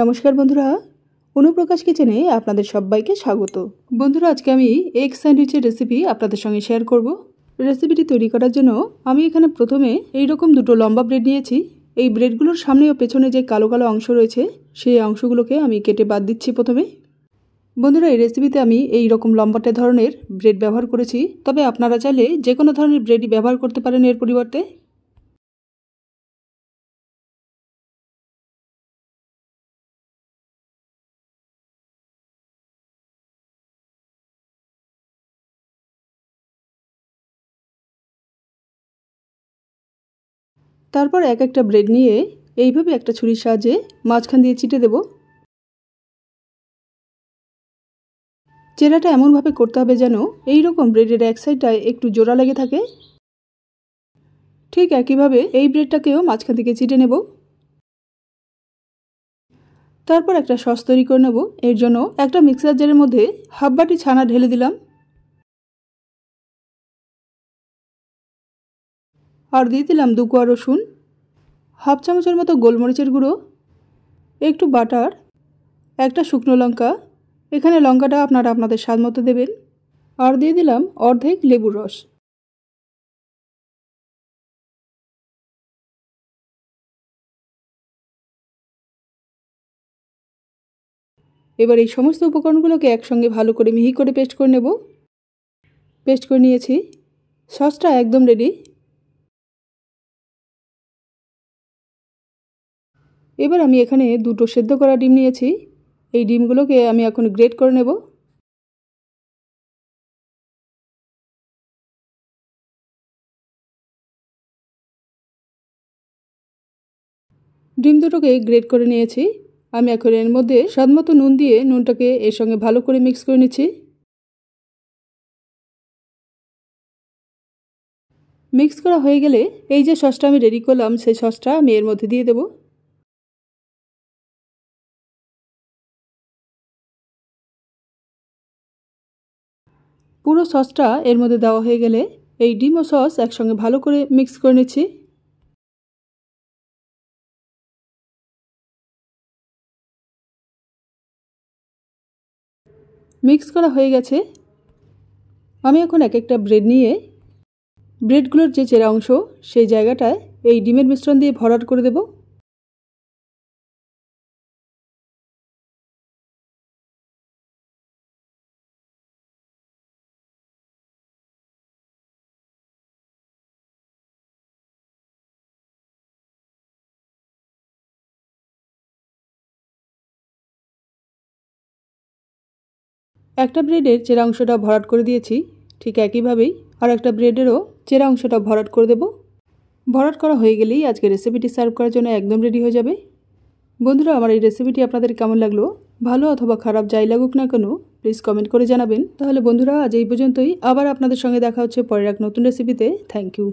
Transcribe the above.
নমস্কার বন্ধুরা অনুপ্রকাশ কিচেনে আপনাদের সবাইকে স্বাগত বন্ধুরা আজকে আমি এগ স্যান্ডউইচের রেসিপি আপনাদের সঙ্গে শেয়ার করব রেসিপিটি তৈরি করার জন্য আমি এখানে প্রথমে এই রকম দুটো লম্বা ব্রেড নিয়েছি এই ব্রেডগুলোর সামনে ও পেছনে যে কালো কালো অংশ রয়েছে সেই অংশগুলোকে আমি কেটে বাদ দিচ্ছি প্রথমে বন্ধুরা এই রেসিপিতে আমি এই রকম লম্বাটে ধরনের ব্রেড ব্যবহার করেছি তবে আপনারা চাইলে যে কোনো ধরনের ব্রেডই ব্যবহার করতে পারেন এর পরিবর্তে তারপর এক একটা ব্রেড নিয়ে এইভাবে একটা ছুরির সাহায্যে মাঝখান দিয়ে চিটে দেব চেরাটা এমনভাবে করতে হবে যেন এই রকম ব্রেডের এক সাইডটায় একটু জোড়া লেগে থাকে ঠিক একইভাবে এই ব্রেডটাকেও মাঝখান থেকে চিটে নেব তারপর একটা সস তৈরি করে নেব এর জন্য একটা মিক্সার জারের মধ্যে হাফ বাটি ছানা ঢেলে দিলাম আর দিয়ে দিলাম দু কোয়া রসুন হাফ চামচের মতো গোলমরিচের গুঁড়ো একটু বাটার একটা শুকনো লঙ্কা এখানে লঙ্কাটা আপনারা আপনাদের স্বাদ মতো দেবেন আর দিয়ে দিলাম অর্ধেক লেবুর রস এবার এই সমস্ত উপকরণগুলোকে একসঙ্গে ভালো করে মিহি করে পেস্ট করে নেব পেস্ট করে নিয়েছি সসটা একদম রেডি এবার আমি এখানে দুটো সেদ্ধ করা ডিম নিয়েছি এই ডিমগুলোকে আমি এখন গ্রেট করে নেব ডিম দুটোকে গ্রেট করে নিয়েছি আমি এখন এর মধ্যে স্বাদমতো নুন দিয়ে নুনটাকে এর সঙ্গে ভালো করে মিক্স করে নিচ্ছি মিক্স করা হয়ে গেলে এই যে সসটা আমি রেডি করলাম সেই সসটা আমি এর মধ্যে দিয়ে দেবো পুরো সসটা এর মধ্যে দেওয়া হয়ে গেলে এই ডিম ও সস একসঙ্গে ভালো করে মিক্স করে নিচ্ছি মিক্স করা হয়ে গেছে আমি এখন এক একটা ব্রেড নিয়ে ব্রেডগুলোর যে চেরা অংশ সেই জায়গাটায় এই ডিমের মিশ্রণ দিয়ে ভরাট করে দেবো একটা ব্রেডের চেরা অংশটা ভরাট করে দিয়েছি ঠিক একইভাবেই আর একটা ব্রেডেরও চেরা অংশটা ভরাট করে দেব ভরাট করা হয়ে গেলেই আজকে রেসিপিটি সার্ভ করার জন্য একদম রেডি হয়ে যাবে বন্ধুরা আমার এই রেসিপিটি আপনাদের কেমন লাগলো ভালো অথবা খারাপ যাই লাগুক না কেন প্লিজ কমেন্ট করে জানাবেন তাহলে বন্ধুরা আজ এই পর্যন্তই আবার আপনাদের সঙ্গে দেখা হচ্ছে পরের এক নতুন রেসিপিতে থ্যাংক ইউ